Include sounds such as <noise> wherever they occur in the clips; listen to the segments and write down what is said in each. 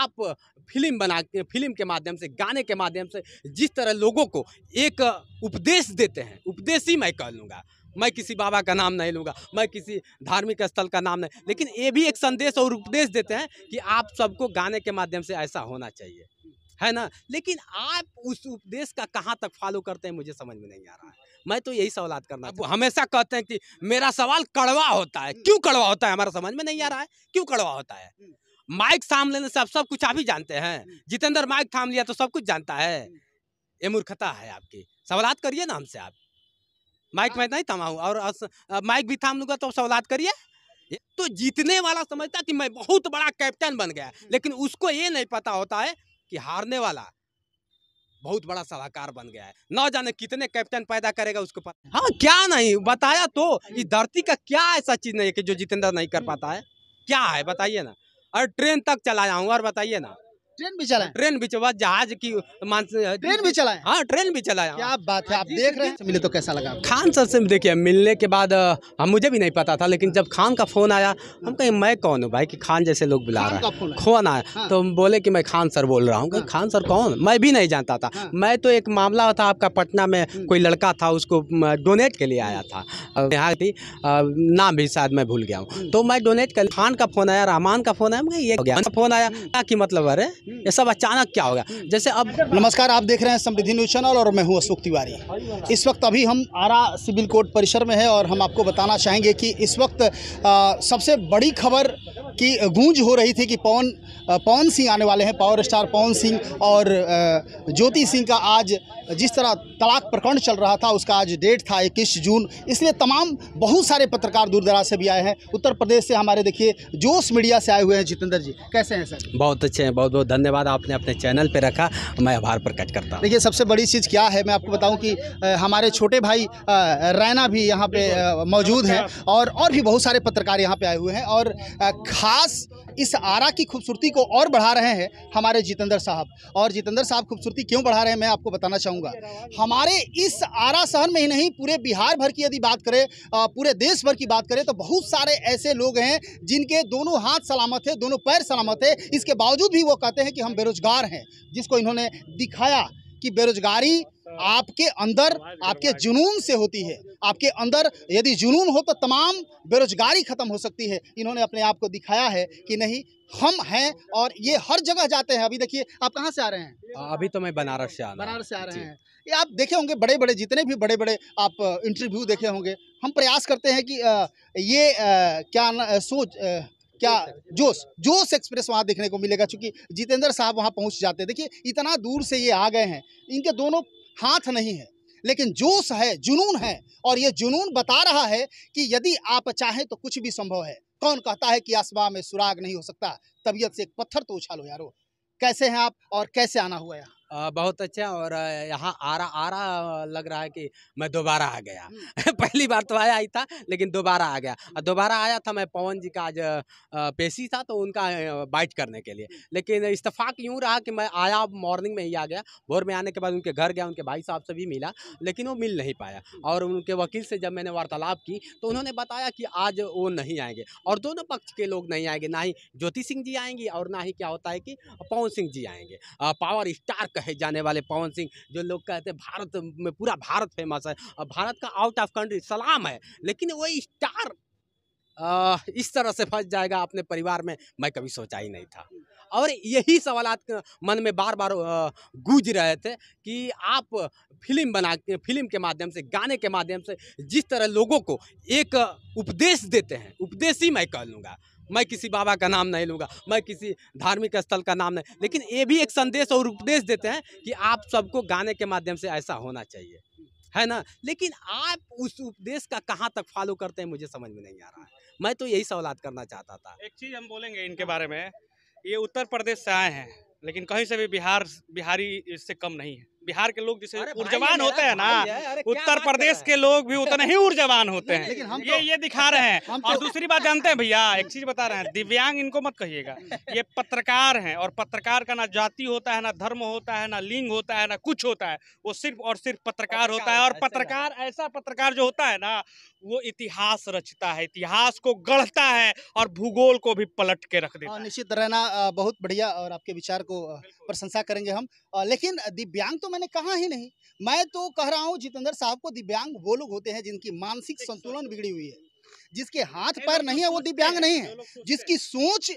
आप फिल्म बना फिल्म के माध्यम से गाने के माध्यम से जिस तरह लोगों को एक उपदेश देते हैं उपदेश ही मैं कह लूँगा मैं किसी बाबा का नाम नहीं लूँगा मैं किसी धार्मिक स्थल का नाम नहीं लेकिन ये भी एक संदेश और उपदेश देते हैं कि आप सबको गाने के माध्यम से ऐसा होना चाहिए है ना लेकिन आप उस उपदेश का कहाँ तक फॉलो करते हैं मुझे समझ में नहीं आ रहा है मैं तो यही सवाल करना वो हमेशा कहते हैं कि मेरा सवाल कड़वा होता है क्यों कड़वा होता है हमारा समझ में नहीं आ हम्म। रहा है क्यों कड़वा होता है हम्म। माइक थाम लेने से आप सब कुछ आप ही जानते हैं जितेंद्र माइक थाम लिया तो सब कुछ जानता है ये मूर्खता है आपकी सवालत करिए ना हमसे आप माइक मैं नहीं थमा और माइक भी थाम लूंगा तो सवालत करिए तो जीतने वाला समझता कि मैं बहुत बड़ा कैप्टन बन गया हम्म। लेकिन उसको ये नहीं पता होता है कि हारने वाला बहुत बड़ा सलाहकार बन गया है ना जाने कितने कैप्टन पैदा करेगा उसको पता हाँ क्या नहीं बताया तो इस हम्म। धरती का क्या ऐसा चीज नहीं है कि जो जितेंद्र नहीं कर पाता है क्या है बताइए ना और ट्रेन तक चला जाऊँगा और बताइए ना ट्रेन भी चलाए ट्रेन भी चला जहाज की मान ट्रेन भी चलाए हाँ ट्रेन भी चलाया क्या बात है आप देख रहे हैं मिले तो कैसा लगा खान सर से देखिए मिलने के बाद हम हाँ, मुझे भी नहीं पता था लेकिन जब खान का फोन आया हम कहें मैं कौन हूँ भाई कि खान जैसे लोग बुला रहे हैं फोन आया हाँ। तो हम बोले कि मैं खान सर बोल रहा हूँ हाँ। खान सर कौन मैं भी नहीं जानता था हाँ। मैं तो एक मामला था आपका पटना में हम्म। कोई लड़का था उसको डोनेट के लिए आया हम्म। था यहाँ थी नाम भी शायद मैं भूल गया हूँ हम्म। तो मैं डोनेट कर खान का फोन आया रहमान का फोन आया मैं ये फोन आया क्या मतलब अरे ये सब अचानक क्या हो गया जैसे अब नमस्कार आप देख रहे हैं समृद्धि न्यूज चैनल और मैं हूँ अशोक तिवारी इस वक्त अभी हम आरा सिविल कोर्ट परिसर में है और हम आपको बताना चाहेंगे कि इस वक्त आ, सबसे बड़ी खबर की गूंज हो रही थी कि पवन पवन सिंह आने वाले हैं पावर स्टार पवन सिंह और ज्योति सिंह का आज जिस तरह तलाक प्रकरण चल रहा था उसका आज डेट था इक्कीस जून इसलिए तमाम बहुत सारे पत्रकार दूर दराज से भी आए हैं उत्तर प्रदेश से हमारे देखिए जोश मीडिया से आए हुए हैं जितेंद्र जी कैसे हैं सर बहुत अच्छे हैं बहुत बहुत धन्यवाद आपने अपने चैनल पर रखा मैं आभार प्रकट करता हूँ देखिए सबसे बड़ी चीज़ क्या है मैं आपको बताऊँ कि हमारे छोटे भाई रैना भी यहाँ पर मौजूद हैं और भी बहुत सारे पत्रकार यहाँ पर आए हुए हैं और खास इस आरा की खूबसूरती को और बढ़ा रहे हैं हमारे जितेंद्र साहब और जितेंद्र साहब खूबसूरती क्यों बढ़ा रहे हैं मैं आपको बताना चाहूँगा हमारे इस आरा शहर में ही नहीं पूरे बिहार भर की यदि बात करें पूरे देश भर की बात करें तो बहुत सारे ऐसे लोग हैं जिनके दोनों हाथ सलामत है दोनों पैर सलामत है इसके बावजूद भी वो कहते हैं कि हम बेरोजगार हैं जिसको इन्होंने दिखाया कि बेरोजगारी आपके अंदर आपके जुनून से होती है आपके अंदर यदि जुनून हो तो तमाम बेरोजगारी ख़त्म हो सकती है इन्होंने अपने आप को दिखाया है कि नहीं हम हैं और ये हर जगह जाते हैं अभी देखिए आप कहाँ से आ रहे हैं अभी तो मैं बनारस से आ बनारस से आ रहे हैं ये आप देखे होंगे बड़े बड़े जितने भी बड़े बड़े आप इंटरव्यू देखे होंगे हम प्रयास करते हैं कि ये क्या सोच क्या जोश जोश एक्सप्रेस वहाँ देखने को मिलेगा चूँकि जितेंद्र साहब वहाँ पहुँच जाते हैं देखिए इतना दूर से ये आ गए हैं इनके दोनों हाथ नहीं है लेकिन जोश है जुनून है और ये जुनून बता रहा है कि यदि आप चाहें तो कुछ भी संभव है कौन कहता है कि आसमां में सुराग नहीं हो सकता तबीयत से एक पत्थर तो उछालो यारो कैसे हैं आप और कैसे आना हुआ यहाँ बहुत अच्छा और यहाँ आ रहा आ रहा लग रहा है कि मैं दोबारा आ गया <laughs> पहली बार तो आया ही था लेकिन दोबारा आ गया और दोबारा आया था मैं पवन जी का आज पेशी था तो उनका बाइट करने के लिए लेकिन इस्तफाक यूँ रहा कि मैं आया मॉर्निंग में ही आ गया भोर में आने के बाद उनके घर गया उनके भाई साहब से भी मिला लेकिन वो मिल नहीं पाया और उनके वकील से जब मैंने वार्तालाप की तो उन्होंने बताया कि आज वो नहीं आएंगे और दोनों पक्ष के लोग नहीं आएंगे ना ही ज्योति सिंह जी आएंगी और ना ही क्या होता है कि पवन सिंह जी आएंगे पावर स्टार कहे जाने वाले पवन सिंह जो लोग कहते हैं भारत में पूरा भारत फेमस है और भारत का आउट ऑफ कंट्री सलाम है लेकिन वो स्टार इस तरह से फंस जाएगा अपने परिवार में मैं कभी सोचा ही नहीं था और यही सवाल मन में बार बार गूंज रहे थे कि आप फिल्म बना फिल्म के माध्यम से गाने के माध्यम से जिस तरह लोगों को एक उपदेश देते हैं उपदेश ही मैं कह लूँगा मैं किसी बाबा का नाम नहीं लूँगा मैं किसी धार्मिक स्थल का नाम नहीं लेकिन ये भी एक संदेश और उपदेश देते हैं कि आप सबको गाने के माध्यम से ऐसा होना चाहिए है ना लेकिन आप उस उपदेश का कहाँ तक फॉलो करते हैं मुझे समझ में नहीं आ रहा है मैं तो यही सवाल करना चाहता था एक चीज़ हम बोलेंगे इनके बारे में ये उत्तर प्रदेश से आए हैं लेकिन कहीं से भी बिहार बिहारी इससे कम नहीं है बिहार के लोग जिसे ऊर्जावान होते हैं ना उत्तर प्रदेश के लोग भी उतने ही ऊर्जावान होते हैं लेकिन ये तो- ये दिखा रहे हैं और तो- दूसरी बात जानते हैं भैया एक चीज बता रहे हैं दिव्यांग इनको मत कहिएगा ये पत्रकार हैं और पत्रकार का ना जाति होता है ना धर्म होता है ना लिंग होता है ना कुछ होता है वो सिर्फ और सिर्फ पत्रकार होता है और पत्रकार ऐसा पत्रकार जो होता है ना वो इतिहास रचता है इतिहास को गढ़ता है और भूगोल को भी पलट के रख देता हाँ, है निश्चित रहना बहुत बढ़िया और आपके विचार को प्रशंसा करेंगे हम लेकिन दिव्यांग तो मैंने कहा ही नहीं मैं तो कह रहा हूँ जितेंद्र साहब को दिव्यांग वो लोग होते हैं जिनकी मानसिक संतुलन बिगड़ी हुई है जिसके हाथ पैर नहीं है वो दिव्यांग नहीं है जिसकी सोच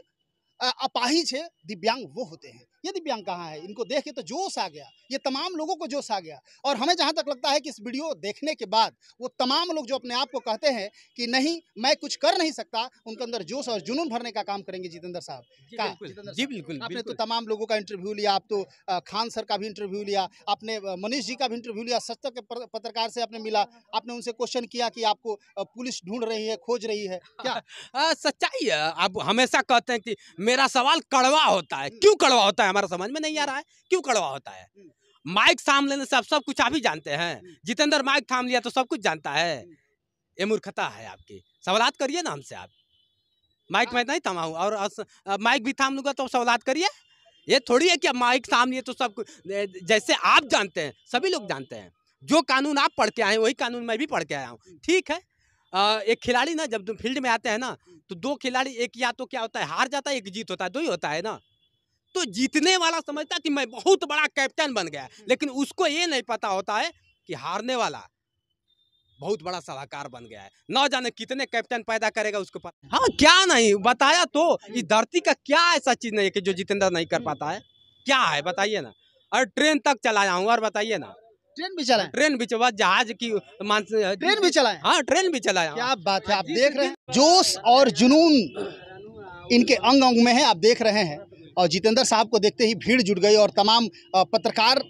अपाहिज है दिव्यांग वो होते हैं ये दिव्यांग कहाँ है इनको देख के तो जोश आ गया ये तमाम लोगों को जोश आ गया और हमें जहाँ तक लगता है कि इस वीडियो देखने के बाद वो तमाम लोग जो अपने आप को कहते हैं कि नहीं मैं कुछ कर नहीं सकता उनके अंदर जोश और जुनून भरने का काम करेंगे जितेंद्र साहब का जी बिल्कुल आपने तो तमाम लोगों का इंटरव्यू लिया आप तो खान सर का भी इंटरव्यू लिया आपने मनीष जी का भी इंटरव्यू लिया सच के पत्रकार से आपने मिला आपने उनसे क्वेश्चन किया कि आपको पुलिस ढूंढ रही है खोज रही है क्या <laughs> सच्चाई है आप हमेशा कहते हैं कि मेरा सवाल कड़वा होता है क्यों कड़वा होता है हमारा समझ में नहीं आ हम्म। रहा है क्यों कड़वा होता है हम्म। माइक थाम लेने से आप सब कुछ आप ही जानते हैं हम्म। जितेंद्र माइक थाम लिया तो सब कुछ जानता है ये मूर्खता है आपकी सवालत करिए ना हमसे आप माइक हाँ। मैं नहीं थमा हूँ और माइक भी थाम लूंगा तो सवालत करिए ये थोड़ी है कि माइक थाम लिए तो सब जैसे आप जानते हैं सभी लोग हाँ। जानते हैं जो कानून आप पढ़ के आए वही कानून मैं भी पढ़ के आया हूँ ठीक है एक खिलाड़ी ना जब फील्ड में आते हैं ना तो दो खिलाड़ी एक या तो क्या होता है हार जाता है एक जीत होता है दो ही होता है ना तो जीतने वाला समझता कि मैं बहुत बड़ा कैप्टन बन गया हम्म। लेकिन उसको ये नहीं पता होता है कि हारने वाला बहुत बड़ा सलाहकार बन गया है ना जाने कितने कैप्टन पैदा करेगा उसको पता हम्म। हाँ क्या नहीं हम्म। बताया तो ये धरती का क्या ऐसा चीज नहीं है कि जो जितेंद्र नहीं कर पाता है क्या है बताइए ना और ट्रेन तक चलाया हूँ और बताइए ना ट्रेन भी चला ट्रेन भी चला जहाज की मान ट्रेन भी चलाए हाँ ट्रेन भी चलाया क्या बात है आप देख रहे हैं जोश और जुनून इनके अंग अंग में है आप देख रहे हैं और जितेंद्र साहब को देखते ही भीड़ जुट गई और तमाम पत्रकार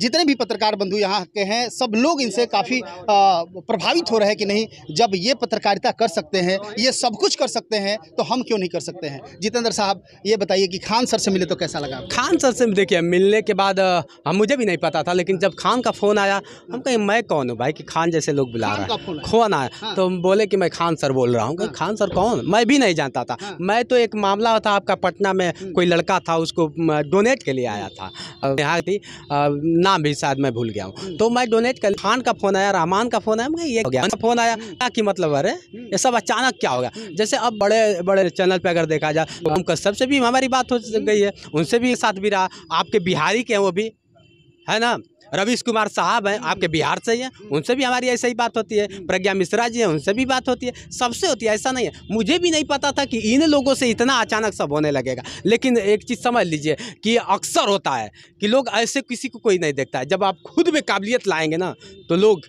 जितने भी पत्रकार बंधु यहाँ के हैं सब लोग इनसे काफ़ी प्रभावित हो रहे हैं कि नहीं जब ये पत्रकारिता कर सकते हैं ये सब कुछ कर सकते हैं तो हम क्यों नहीं कर सकते हैं जितेंद्र साहब ये बताइए कि खान सर से मिले तो कैसा लगा खान सर से देखिए मिलने के बाद हम मुझे भी नहीं पता था लेकिन जब खान का फ़ोन आया हम कहें मैं कौन हूँ भाई कि खान जैसे लोग बुला रहे हैं फोन आया हाँ। तो बोले कि मैं खान सर बोल रहा हूँ हाँ। खान सर कौन मैं भी नहीं जानता था हाँ। मैं तो एक मामला था आपका पटना में हम्म। कोई लड़का था उसको डोनेट के लिए आया था हम्म। यहाँ थी नाम भी शायद मैं भूल गया हूँ हम्म। तो मैं डोनेट कर खान का फ़ोन आया रहमान का फ़ोन आया मैं ये गया फ़ोन आया हम्म। क्या की मतलब अरे हम्म। ये सब अचानक क्या होगा जैसे अब बड़े बड़े चैनल पर अगर देखा जाए तो हम कश्यप से भी हमारी बात हो गई है उनसे भी साथ भी रहा आपके बिहारी के हैं वो भी है ना रवीश कुमार साहब हैं आपके बिहार से ही हैं उनसे भी हमारी ऐसे ही बात होती है प्रज्ञा मिश्रा जी हैं उनसे भी बात होती है सबसे होती है ऐसा नहीं है मुझे भी नहीं पता था कि इन लोगों से इतना अचानक सब होने लगेगा लेकिन एक चीज़ समझ लीजिए कि अक्सर होता है कि लोग ऐसे किसी को कोई नहीं देखता है जब आप खुद में काबिलियत लाएंगे ना तो लोग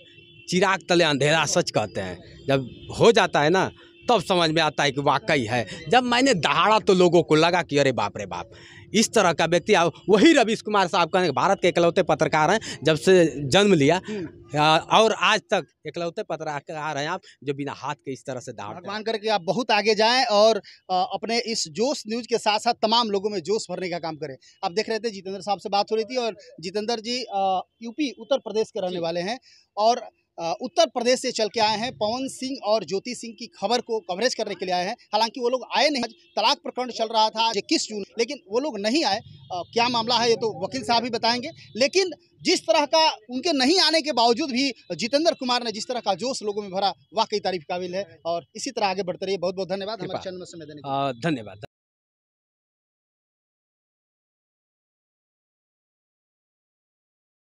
चिराग तले अंधेरा सच कहते हैं जब हो जाता है ना तब समझ में आता है कि वाकई है जब मैंने दहाड़ा तो लोगों को लगा कि अरे बाप रे बाप इस तरह का व्यक्ति वही रवीश कुमार साहब का भारत के इकलौते पत्रकार हैं जब से जन्म लिया हम्म। और आज तक इकलौते पत्रकार हैं आप जो बिना हाथ के इस तरह से दाड़ मान करके आप बहुत आगे जाएं और अपने इस जोश न्यूज के साथ साथ तमाम लोगों में जोश भरने का काम करें आप देख रहे थे जितेंद्र साहब से बात हो रही थी और जितेंद्र जी यूपी उत्तर प्रदेश के रहने वाले हैं और उत्तर प्रदेश से चल के आए हैं पवन सिंह और ज्योति सिंह की खबर को कवरेज करने के लिए आए हैं हालांकि वो लोग आए नहीं आज तलाक प्रकरण चल रहा था आज इक्कीस जून लेकिन वो लोग नहीं आए आ, क्या मामला है ये तो वकील साहब ही बताएंगे लेकिन जिस तरह का उनके नहीं आने के बावजूद भी जितेंद्र कुमार ने जिस तरह का जोश लोगों में भरा वाकई तारीफ काबिल है और इसी तरह आगे बढ़ते रहिए बहुत बहुत धन्यवाद हमारे चैनल में समय देने धन्यवाद